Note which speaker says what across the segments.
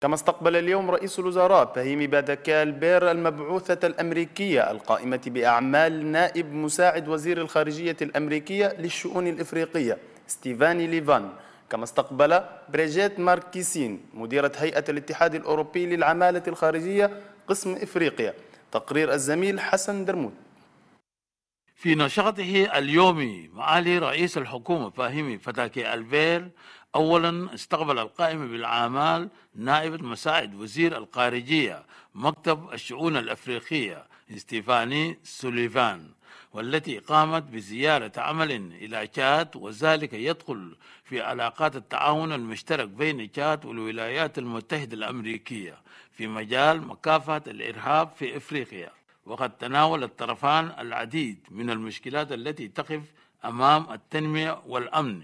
Speaker 1: كما استقبل اليوم رئيس الوزراء فهيمي بادكال بير المبعوثة الأمريكية القائمة بأعمال نائب مساعد وزير الخارجية الأمريكية للشؤون الإفريقية ستيفاني ليفان كما استقبل بريجيت ماركيسين مديرة هيئة الاتحاد الأوروبي للعمالة الخارجية قسم إفريقيا تقرير الزميل حسن درموت
Speaker 2: في نشاطه اليومي معالي رئيس الحكومة فاهمي فتاكي ألفير أولا استقبل القائمة بالأعمال نائبة مساعد وزير الخارجية مكتب الشؤون الأفريقية ستيفاني سوليفان والتي قامت بزيارة عمل إلى تشاد وذلك يدخل في علاقات التعاون المشترك بين تشاد والولايات المتحدة الأمريكية في مجال مكافحة الإرهاب في إفريقيا وقد تناول الطرفان العديد من المشكلات التي تقف أمام التنمية والأمن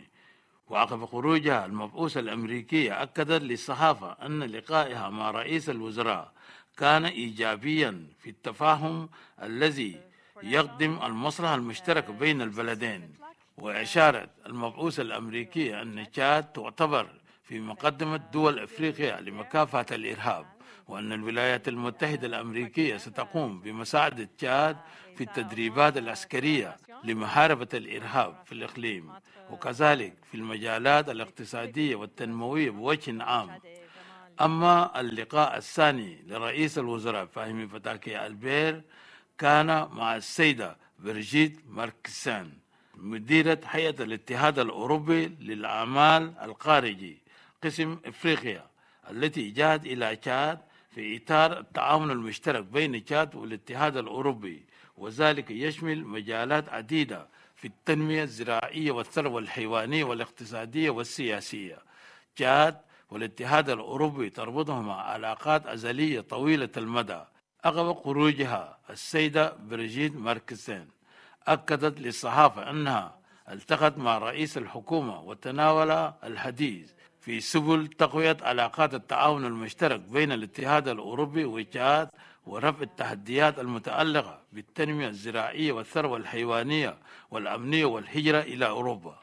Speaker 2: وعقب خروجها المبعوثة الأمريكية أكدت للصحافة أن لقائها مع رئيس الوزراء كان إيجابيا في التفاهم الذي يقدم المصلحة المشتركة بين البلدين وأشارت المبعوثة الأمريكية أن تشاد تعتبر في مقدمة دول افريقيا لمكافحه الارهاب وان الولايات المتحده الامريكيه ستقوم بمساعده تشاد في التدريبات العسكريه لمحاربه الارهاب في الاقليم وكذلك في المجالات الاقتصاديه والتنمويه بوجه عام اما اللقاء الثاني لرئيس الوزراء فاهمي فتاكي البير كان مع السيده برجيت ماركسان مديرة هيئة الاتحاد الأوروبي للأعمال الخارجي قسم افريقيا التي جاءت الى تشاد في اطار التعاون المشترك بين تشاد والاتحاد الاوروبي وذلك يشمل مجالات عديده في التنميه الزراعيه والثروه الحيوانيه والاقتصاديه والسياسيه. تشاد والاتحاد الاوروبي تربطهما علاقات ازليه طويله المدى. أغلب خروجها السيدة بريجيت ماركسين أكدت للصحافة أنها التقت مع رئيس الحكومة وتناول الحديث في سبل تقوية علاقات التعاون المشترك بين الاتحاد الأوروبي وجهات ورفع التحديات المتعلقة بالتنمية الزراعية والثروة الحيوانية والأمنية والهجرة إلى أوروبا